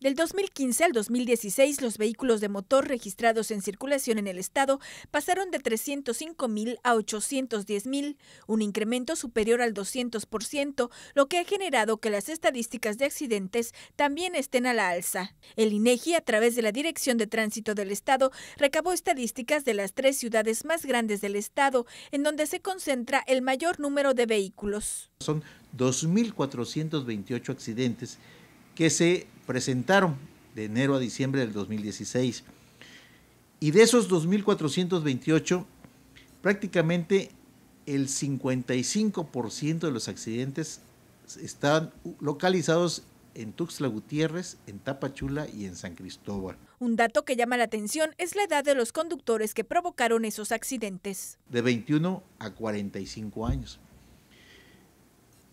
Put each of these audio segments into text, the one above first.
Del 2015 al 2016, los vehículos de motor registrados en circulación en el estado pasaron de 305 mil a 810 mil, un incremento superior al 200%, lo que ha generado que las estadísticas de accidentes también estén a la alza. El INEGI, e a través de la Dirección de Tránsito del Estado, recabó estadísticas de las tres ciudades más grandes del estado, en donde se concentra el mayor número de vehículos. Son 2.428 accidentes que se presentaron de enero a diciembre del 2016. Y de esos 2.428, prácticamente el 55% de los accidentes están localizados en Tuxtla Gutiérrez, en Tapachula y en San Cristóbal. Un dato que llama la atención es la edad de los conductores que provocaron esos accidentes. De 21 a 45 años.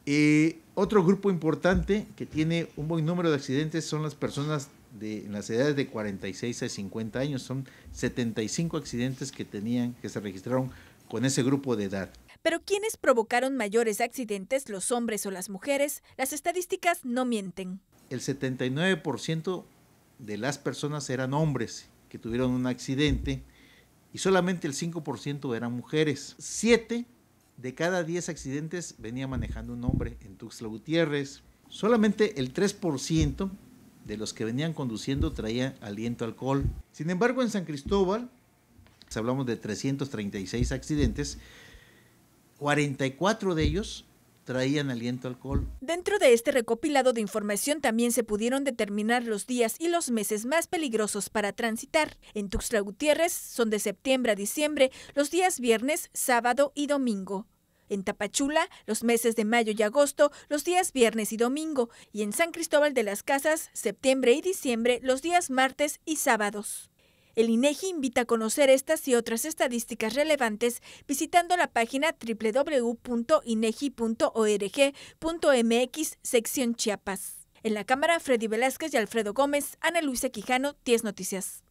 Y eh, otro grupo importante que tiene un buen número de accidentes son las personas de en las edades de 46 a 50 años. Son 75 accidentes que tenían, que se registraron con ese grupo de edad. Pero ¿quiénes provocaron mayores accidentes, los hombres o las mujeres, las estadísticas no mienten. El 79% de las personas eran hombres que tuvieron un accidente y solamente el 5% eran mujeres. Siete de cada 10 accidentes venía manejando un hombre en Tuxtla Gutiérrez. Solamente el 3% de los que venían conduciendo traía aliento alcohol. Sin embargo, en San Cristóbal, pues, hablamos de 336 accidentes, 44 de ellos traían aliento alcohol. Dentro de este recopilado de información también se pudieron determinar los días y los meses más peligrosos para transitar. En Tuxtla Gutiérrez son de septiembre a diciembre los días viernes, sábado y domingo. En Tapachula, los meses de mayo y agosto, los días viernes y domingo, y en San Cristóbal de las Casas, septiembre y diciembre, los días martes y sábados. El INEGI e invita a conocer estas y otras estadísticas relevantes visitando la página www.inegi.org.mx e sección Chiapas. En la cámara, Freddy Velázquez y Alfredo Gómez, Ana Luisa Quijano, 10 Noticias.